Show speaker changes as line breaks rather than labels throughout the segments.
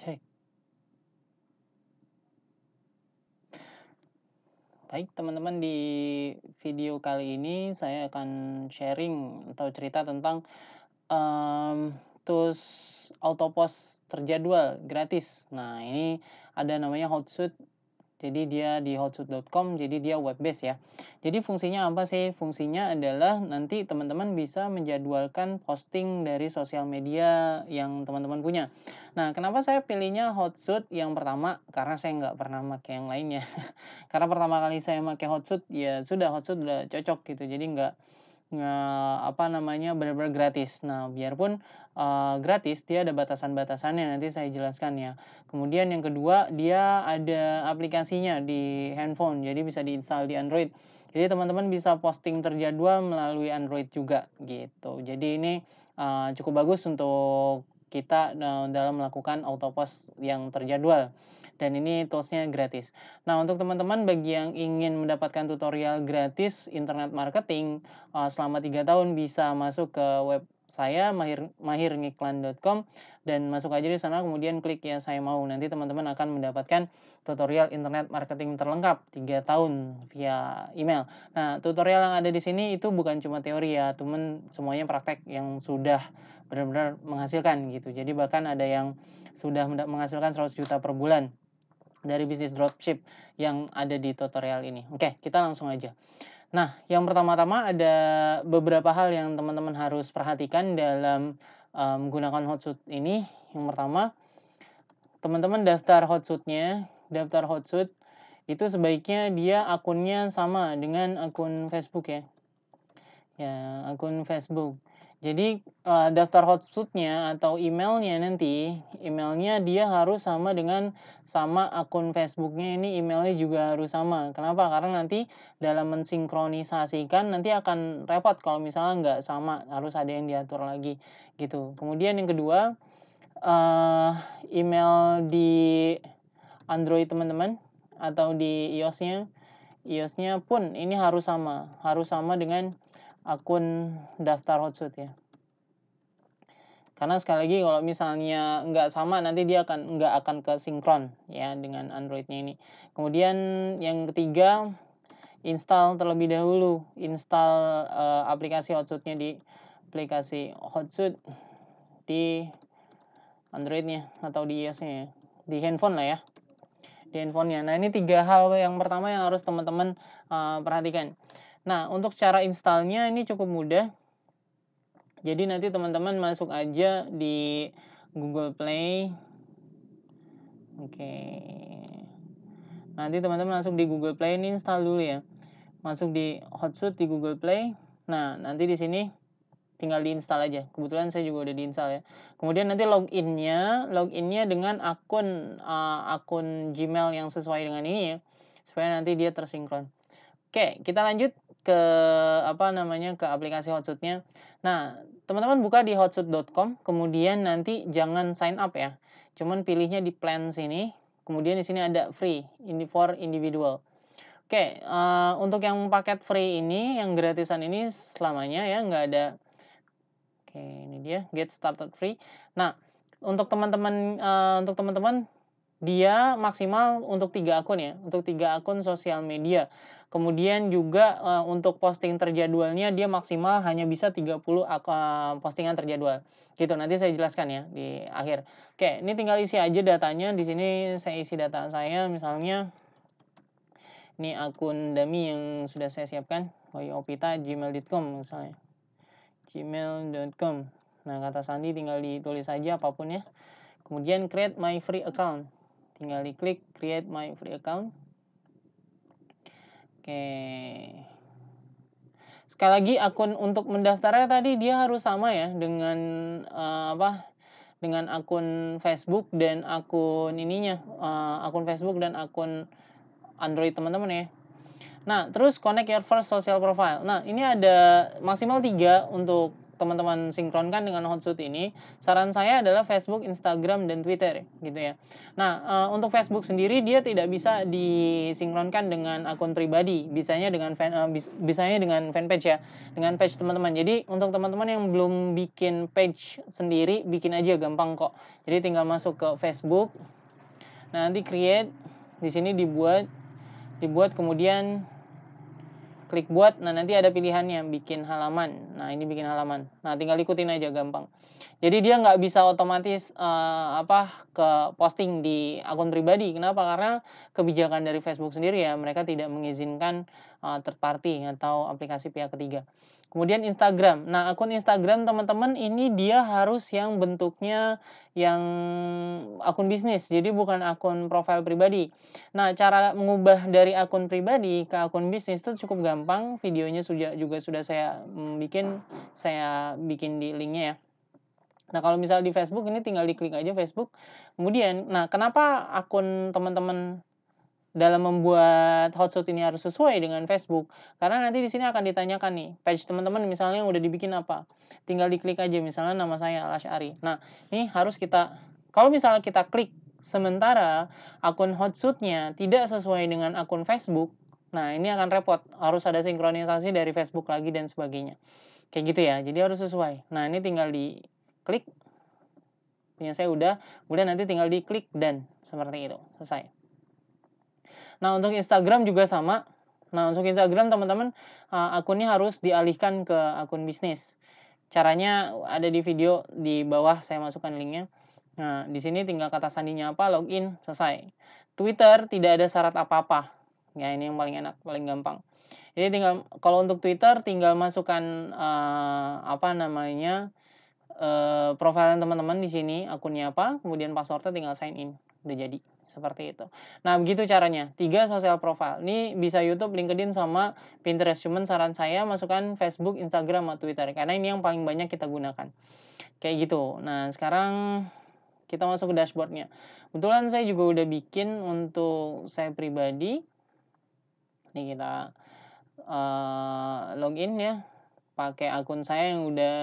cek. Baik, teman-teman, di video kali ini saya akan sharing atau cerita tentang um, tools autopost terjadwal gratis. Nah, ini ada namanya Hotsuite jadi dia di hotsuite.com, jadi dia web based ya. Jadi fungsinya apa sih? Fungsinya adalah nanti teman-teman bisa menjadwalkan posting dari sosial media yang teman-teman punya. Nah, kenapa saya pilihnya Hotsuite yang pertama? Karena saya nggak pernah pakai yang lainnya. Karena pertama kali saya pakai Hotsuite, ya sudah Hotsuite udah cocok gitu. Jadi nggak nge apa namanya benar-benar gratis. Nah, biarpun uh, gratis dia ada batasan-batasannya nanti saya jelaskan ya. Kemudian yang kedua, dia ada aplikasinya di handphone. Jadi bisa diinstal di Android. Jadi teman-teman bisa posting terjadwal melalui Android juga gitu. Jadi ini uh, cukup bagus untuk kita eh, dalam melakukan auto post yang terjadwal dan ini toolsnya gratis. Nah untuk teman-teman bagi yang ingin mendapatkan tutorial gratis internet marketing uh, selama tiga tahun bisa masuk ke web saya mahir mahirngiklan.com dan masuk aja di sana kemudian klik ya saya mau nanti teman-teman akan mendapatkan tutorial internet marketing terlengkap 3 tahun via email. Nah, tutorial yang ada di sini itu bukan cuma teori ya, teman semuanya praktek yang sudah benar-benar menghasilkan gitu. Jadi bahkan ada yang sudah menghasilkan 100 juta per bulan dari bisnis dropship yang ada di tutorial ini. Oke, kita langsung aja. Nah, yang pertama-tama ada beberapa hal yang teman-teman harus perhatikan dalam um, menggunakan hotsuit ini. Yang pertama, teman-teman daftar hotsuitnya, daftar hotsuit itu sebaiknya dia akunnya sama dengan akun Facebook ya. Ya, akun Facebook. Jadi uh, daftar hotspotnya atau emailnya nanti, emailnya dia harus sama dengan sama akun Facebooknya ini emailnya juga harus sama. Kenapa? Karena nanti dalam mensinkronisasikan nanti akan repot kalau misalnya nggak sama, harus ada yang diatur lagi gitu. Kemudian yang kedua, uh, email di Android teman-teman atau di iOSnya, iOSnya pun ini harus sama, harus sama dengan akun daftar Hotshot ya karena sekali lagi kalau misalnya nggak sama nanti dia akan nggak akan ke sinkron ya dengan Androidnya ini kemudian yang ketiga install terlebih dahulu install uh, aplikasi Hotshotnya di aplikasi Hotshot di Androidnya atau di iOSnya ya. di handphone lah ya di handphonenya nah ini tiga hal yang pertama yang harus teman-teman uh, perhatikan Nah, untuk cara installnya ini cukup mudah. Jadi nanti teman-teman masuk aja di Google Play. Oke. Nanti teman-teman masuk di Google Play ini install dulu ya. Masuk di Hotsuit di Google Play. Nah, nanti di sini tinggal diinstal aja. Kebetulan saya juga udah diinstal ya. Kemudian nanti loginnya, loginnya dengan akun uh, akun Gmail yang sesuai dengan ini ya, supaya nanti dia tersinkron. Oke, kita lanjut ke apa namanya ke aplikasi Hotshotnya. Nah, teman-teman buka di hotsuit.com, kemudian nanti jangan sign up ya. Cuman pilihnya di plan sini, kemudian di sini ada free ini for individual. Oke, uh, untuk yang paket free ini, yang gratisan ini selamanya ya nggak ada. Oke, ini dia get started free. Nah, untuk teman-teman uh, untuk teman-teman dia maksimal untuk tiga akun ya, untuk tiga akun sosial media. Kemudian juga uh, untuk posting terjadwalnya dia maksimal hanya bisa 30 uh, eh, postingan terjadwal. Gitu, nanti saya jelaskan ya di akhir. Oke, ini tinggal isi aja datanya. Di sini saya isi data saya misalnya ini akun dummy yang sudah saya siapkan, hoyopita gmail.com misalnya. gmail.com. Nah, kata Sandi tinggal ditulis aja apapun ya. Kemudian create my free account tinggal diklik create my free account oke sekali lagi akun untuk mendaftarnya tadi dia harus sama ya dengan uh, apa dengan akun Facebook dan akun ininya uh, akun Facebook dan akun Android teman-teman ya Nah, terus connect your first social profile. Nah, ini ada maksimal tiga untuk teman-teman sinkronkan dengan Hotsuite ini, saran saya adalah Facebook, Instagram, dan Twitter gitu ya. Nah, eh, untuk Facebook sendiri dia tidak bisa disinkronkan dengan akun pribadi, bisanya dengan fan, eh, bisanya dengan fanpage ya, dengan page teman-teman. Jadi untuk teman-teman yang belum bikin page sendiri, bikin aja gampang kok. Jadi tinggal masuk ke Facebook, nanti create, di sini dibuat, dibuat kemudian klik buat nah nanti ada pilihannya bikin halaman nah ini bikin halaman nah tinggal ikutin aja gampang jadi dia nggak bisa otomatis uh, apa ke posting di akun pribadi kenapa karena kebijakan dari Facebook sendiri ya mereka tidak mengizinkan uh, third party atau aplikasi pihak ketiga. Kemudian Instagram. Nah, akun Instagram teman-teman ini dia harus yang bentuknya yang akun bisnis. Jadi bukan akun profil pribadi. Nah, cara mengubah dari akun pribadi ke akun bisnis itu cukup gampang. Videonya sudah juga sudah saya mm, bikin saya bikin di linknya ya. Nah, kalau misalnya di Facebook ini tinggal diklik aja Facebook. Kemudian, nah kenapa akun teman-teman dalam membuat hotshot ini harus sesuai dengan Facebook karena nanti di sini akan ditanyakan nih page teman-teman misalnya yang udah dibikin apa tinggal diklik aja misalnya nama saya Al Ashari nah ini harus kita kalau misalnya kita klik sementara akun hotshotnya tidak sesuai dengan akun Facebook nah ini akan repot harus ada sinkronisasi dari Facebook lagi dan sebagainya kayak gitu ya jadi harus sesuai nah ini tinggal diklik punya saya udah kemudian nanti tinggal diklik dan seperti itu selesai Nah, untuk Instagram juga sama. Nah, untuk Instagram teman-teman uh, akunnya harus dialihkan ke akun bisnis. Caranya ada di video di bawah saya masukkan linknya. Nah, di sini tinggal kata sandinya apa, login, selesai. Twitter tidak ada syarat apa-apa. Ya, ini yang paling enak, paling gampang. Jadi tinggal kalau untuk Twitter tinggal masukkan uh, apa namanya uh, profil teman-teman di sini akunnya apa, kemudian passwordnya tinggal sign in, udah jadi seperti itu. Nah, begitu caranya. Tiga sosial profile. Ini bisa YouTube, LinkedIn, sama Pinterest. Cuman saran saya masukkan Facebook, Instagram, atau Twitter. Karena ini yang paling banyak kita gunakan. Kayak gitu. Nah, sekarang kita masuk ke dashboardnya. Kebetulan saya juga udah bikin untuk saya pribadi. Ini kita uh, login ya. Pakai akun saya yang udah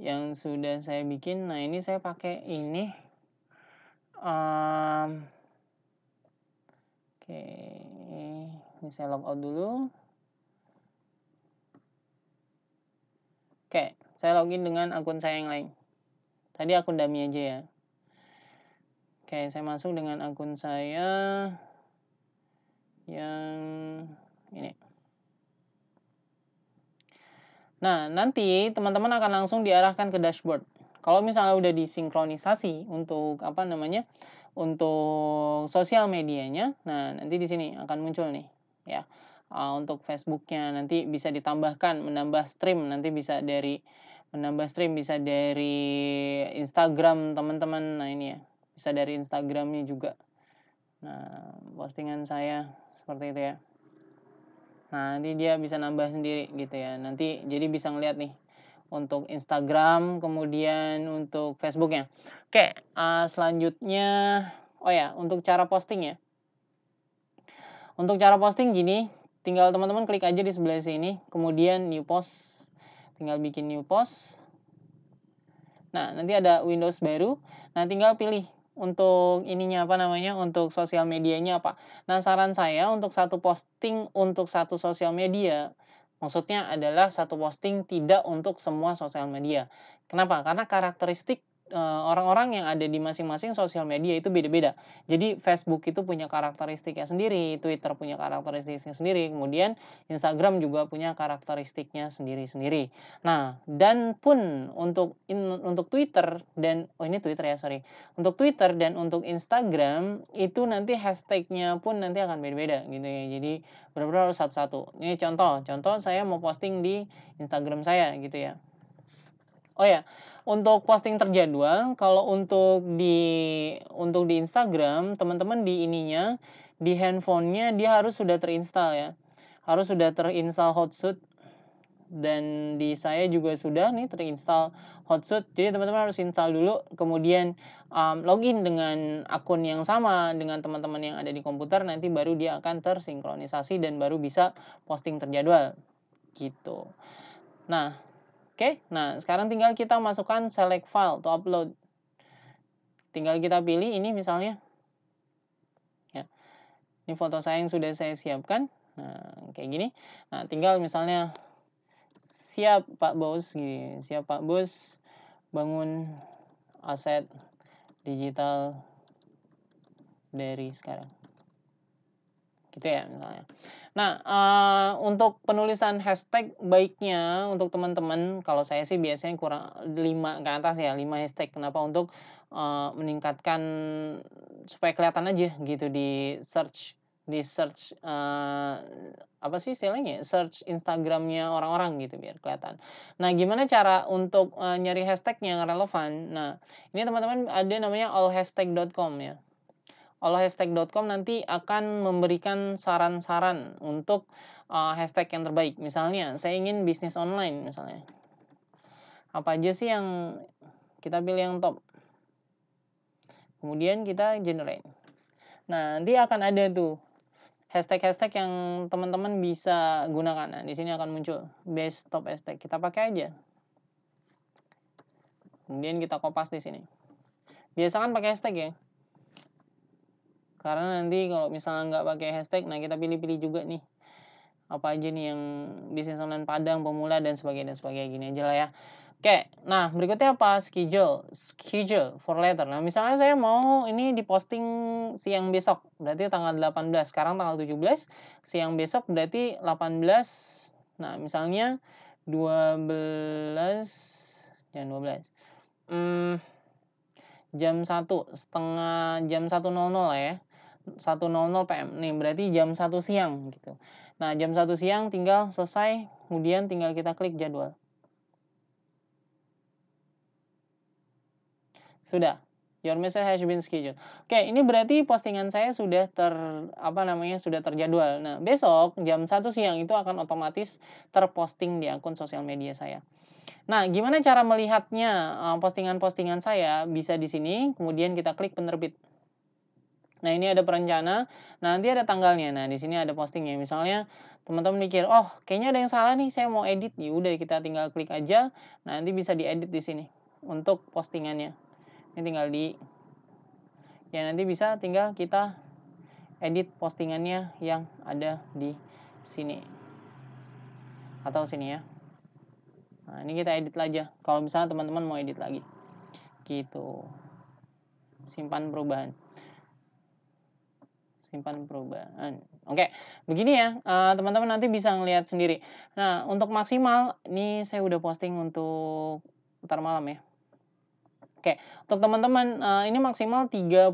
yang sudah saya bikin. Nah, ini saya pakai ini. Uh, ini saya log out dulu. Oke, saya login dengan akun saya yang lain. Tadi akun dummy aja ya. Oke, saya masuk dengan akun saya yang ini. Nah, nanti teman-teman akan langsung diarahkan ke dashboard. Kalau misalnya udah disinkronisasi untuk apa namanya? Untuk sosial medianya, nah nanti di sini akan muncul nih ya ah, untuk Facebooknya nanti bisa ditambahkan menambah stream nanti bisa dari menambah stream bisa dari Instagram teman-teman nah ini ya bisa dari Instagramnya juga nah postingan saya seperti itu ya nah nanti dia bisa nambah sendiri gitu ya nanti jadi bisa ngeliat nih untuk Instagram kemudian untuk Facebooknya oke uh, selanjutnya oh ya untuk cara postingnya ya untuk cara posting gini, tinggal teman-teman klik aja di sebelah sini, kemudian new post, tinggal bikin new post. Nah, nanti ada Windows baru. Nah, tinggal pilih untuk ininya apa namanya untuk sosial medianya apa. Nah saran saya untuk satu posting untuk satu sosial media maksudnya adalah satu posting tidak untuk semua sosial media. Kenapa? Karena karakteristik Eh, orang-orang yang ada di masing-masing sosial media itu beda-beda. Jadi Facebook itu punya karakteristiknya sendiri, Twitter punya karakteristiknya sendiri, kemudian Instagram juga punya karakteristiknya sendiri-sendiri. Nah, dan pun untuk in, untuk Twitter dan oh ini Twitter ya sorry, untuk Twitter dan untuk Instagram itu nanti hashtagnya pun nanti akan beda-beda gitu ya. Jadi benar-benar harus satu-satu. Ini contoh, contoh saya mau posting di Instagram saya gitu ya Oh ya, untuk posting terjadwal, kalau untuk di untuk di Instagram, teman-teman di ininya, di handphonenya dia harus sudah terinstall ya, harus sudah terinstall Hotsuite dan di saya juga sudah nih terinstall Hotsuite. Jadi teman-teman harus install dulu, kemudian um, login dengan akun yang sama dengan teman-teman yang ada di komputer, nanti baru dia akan tersinkronisasi dan baru bisa posting terjadwal gitu. Nah, Oke, nah sekarang tinggal kita masukkan select file to upload. Tinggal kita pilih ini misalnya. Ya. Ini foto saya yang sudah saya siapkan. Nah, kayak gini. Nah, tinggal misalnya siap Pak Bos gini, siap Pak Bos bangun aset digital dari sekarang gitu ya misalnya. Nah, uh, untuk penulisan hashtag baiknya untuk teman-teman kalau saya sih biasanya kurang lima ke atas ya, lima hashtag. Kenapa untuk uh, meningkatkan supaya kelihatan aja gitu di search di search uh, apa sih istilahnya ya, search Instagramnya orang-orang gitu biar kelihatan. Nah gimana cara untuk uh, nyari hashtag yang relevan? Nah ini teman-teman ada namanya allhashtag.com ya olehashtag.com nanti akan memberikan saran-saran untuk uh, hashtag yang terbaik. Misalnya, saya ingin bisnis online misalnya. Apa aja sih yang kita pilih yang top? Kemudian kita generate. Nah, nanti akan ada tuh hashtag-hashtag yang teman-teman bisa gunakan. Nah, di sini akan muncul best top hashtag. Kita pakai aja. Kemudian kita kopas di sini. Biasa kan pakai hashtag ya. Karena nanti kalau misalnya nggak pakai hashtag, nah kita pilih-pilih juga nih apa aja nih yang bisnis online Padang, pemula dan sebagainya dan sebagainya gini aja lah ya. Oke, nah berikutnya apa? Schedule, schedule for later. Nah misalnya saya mau ini diposting siang besok, berarti tanggal 18. Sekarang tanggal 17, siang besok berarti 18. Nah misalnya 12, jangan 12. Hmm, jam 1, setengah jam 1.00 lah ya 1.00 PM nih berarti jam 1 siang gitu. Nah, jam 1 siang tinggal selesai, kemudian tinggal kita klik jadwal. Sudah. Your message has been scheduled. Oke, ini berarti postingan saya sudah ter apa namanya sudah terjadwal. Nah, besok jam 1 siang itu akan otomatis terposting di akun sosial media saya. Nah, gimana cara melihatnya eh, postingan-postingan saya? Bisa di sini, kemudian kita klik penerbit. Nah, ini ada perencana. nah Nanti ada tanggalnya. Nah, di sini ada postingnya. Misalnya teman-teman mikir, "Oh, kayaknya ada yang salah nih, saya mau edit." Ya udah kita tinggal klik aja. Nah, Nanti bisa diedit di sini untuk postingannya. Ini tinggal di ya nanti bisa tinggal kita edit postingannya yang ada di sini. Atau sini ya. Nah, ini kita edit aja. Kalau misalnya teman-teman mau edit lagi. Gitu. Simpan perubahan simpan perubahan. Oke, begini ya, eh, teman-teman uh, nanti bisa ngelihat sendiri. Nah, untuk maksimal, ini saya udah posting untuk ntar malam ya. Oke, untuk teman-teman uh, ini maksimal 30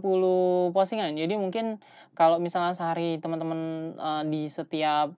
postingan. Jadi mungkin kalau misalnya sehari teman-teman uh, di setiap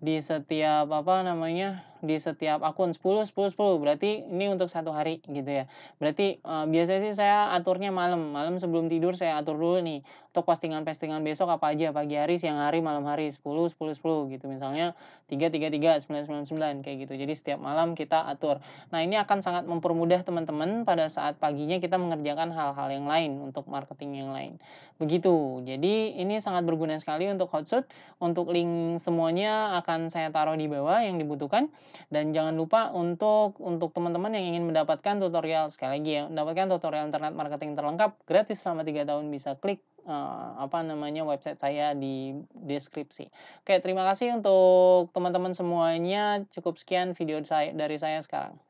di setiap apa namanya di setiap akun 10 10 10 berarti ini untuk satu hari gitu ya berarti uh, biasanya sih saya aturnya malam malam sebelum tidur saya atur dulu nih untuk postingan postingan besok apa aja pagi hari siang hari malam hari 10 10 10 gitu misalnya 3 3 3 9 9 9 kayak gitu jadi setiap malam kita atur nah ini akan sangat mempermudah teman-teman pada saat paginya kita mengerjakan hal-hal yang lain untuk marketing yang lain begitu jadi ini sangat berguna sekali untuk hotshot untuk link semuanya akan saya taruh di bawah yang dibutuhkan dan jangan lupa untuk untuk teman-teman yang ingin mendapatkan tutorial sekali lagi ya, mendapatkan tutorial internet marketing terlengkap gratis selama 3 tahun bisa klik uh, apa namanya website saya di deskripsi. Oke, terima kasih untuk teman-teman semuanya. Cukup sekian video saya, dari saya sekarang.